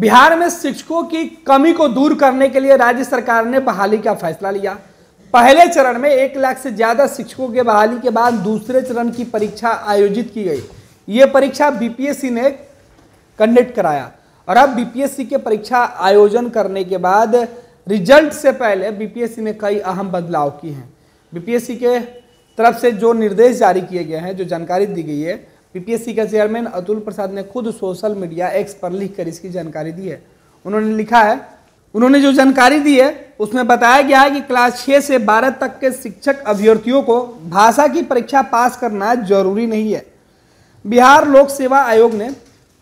बिहार में शिक्षकों की कमी को दूर करने के लिए राज्य सरकार ने बहाली का फैसला लिया पहले चरण में एक लाख से ज़्यादा शिक्षकों के बहाली के बाद दूसरे चरण की परीक्षा आयोजित की गई ये परीक्षा बीपीएससी ने कंडक्ट कराया और अब बीपीएससी के परीक्षा आयोजन करने के बाद रिजल्ट से पहले बीपीएससी ने कई अहम बदलाव किए हैं बीपीएससी के तरफ से जो निर्देश जारी किए गए हैं जो जानकारी दी गई है पीपीएससी के चेयरमैन अतुल प्रसाद ने खुद सोशल मीडिया एक्स पर लिखकर इसकी जानकारी दी है उन्होंने लिखा है उन्होंने जो जानकारी दी है उसमें बताया गया है कि क्लास छः से बारह तक के शिक्षक अभ्यर्थियों को भाषा की परीक्षा पास करना जरूरी नहीं है बिहार लोक सेवा आयोग ने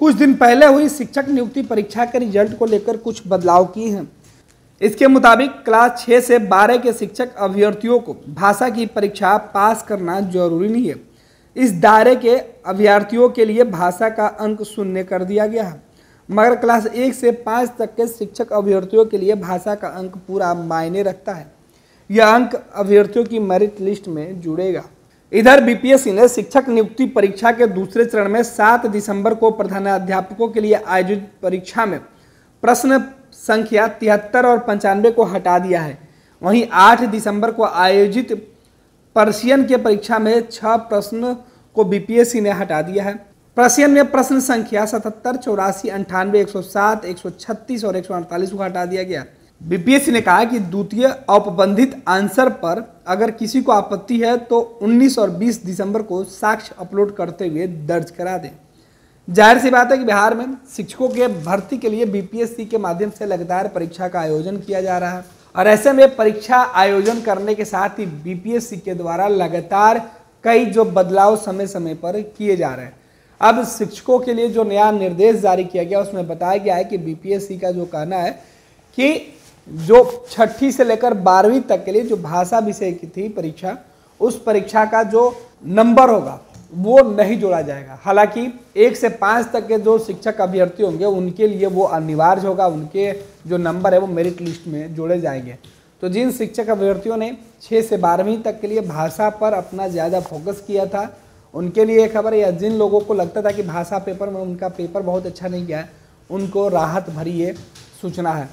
कुछ दिन पहले हुई शिक्षक नियुक्ति परीक्षा के रिजल्ट को लेकर कुछ बदलाव किए हैं इसके मुताबिक क्लास छः से बारह के शिक्षक अभ्यर्थियों को भाषा की परीक्षा पास करना जरूरी नहीं है इस दायरे के अभ्यर्थियों के लिए भाषा का अंक शून्य कर दिया गया है मगर क्लास एक से पाँच तक के शिक्षक अभ्यर्थियों के लिए भाषा का अंक पूरा मायने रखता है यह अंक अभ्यर्थियों की मेरिट लिस्ट में जुड़ेगा इधर बीपीएससी ने शिक्षक नियुक्ति परीक्षा के दूसरे चरण में सात दिसंबर को प्रधानाध्यापकों के लिए आयोजित परीक्षा में प्रश्न संख्या तिहत्तर और पंचानवे को हटा दिया है वहीं आठ दिसंबर को आयोजित पर्शियन के परीक्षा में छह प्रश्न को बीपीएससी ने हटा दिया है प्रशियन में प्रश्न संख्या सतहत्तर चौरासी अंठानवे एक सौ और एक को हटा दिया गया बीपीएससी ने कहा कि द्वितीय औपबंधित आंसर पर अगर किसी को आपत्ति है तो 19 और 20 दिसंबर को साक्ष्य अपलोड करते हुए दर्ज करा दें जाहिर सी बात है कि बिहार में शिक्षकों के भर्ती के लिए बीपीएससी के माध्यम से लगातार परीक्षा का आयोजन किया जा रहा है और ऐसे में परीक्षा आयोजन करने के साथ ही बीपीएससी के द्वारा लगातार कई जो बदलाव समय समय पर किए जा रहे हैं अब शिक्षकों के लिए जो नया निर्देश जारी किया गया उसमें बताया गया है कि बीपीएससी का जो कहना है कि जो छठी से लेकर बारहवीं तक के लिए जो भाषा विषय की थी परीक्षा उस परीक्षा का जो नंबर होगा वो नहीं जोड़ा जाएगा हालांकि एक से पाँच तक के जो शिक्षक अभ्यर्थी होंगे उनके लिए वो अनिवार्य होगा उनके जो नंबर है वो मेरिट लिस्ट में जोड़े जाएंगे तो जिन शिक्षक अभ्यर्थियों ने छः से बारहवीं तक के लिए भाषा पर अपना ज़्यादा फोकस किया था उनके लिए खबर या जिन लोगों को लगता था कि भाषा पेपर में उनका पेपर बहुत अच्छा नहीं गया उनको राहत भरी ये सूचना है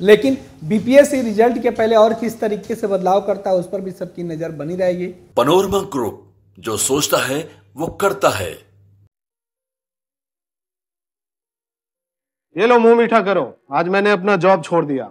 लेकिन बीपीएससी रिजल्ट के पहले और किस तरीके से बदलाव करता है उस पर भी सबकी नजर बनी रहेगी पनोरमा ग्रुप जो सोचता है वो करता है ये लो मुंह मीठा करो आज मैंने अपना जॉब छोड़ दिया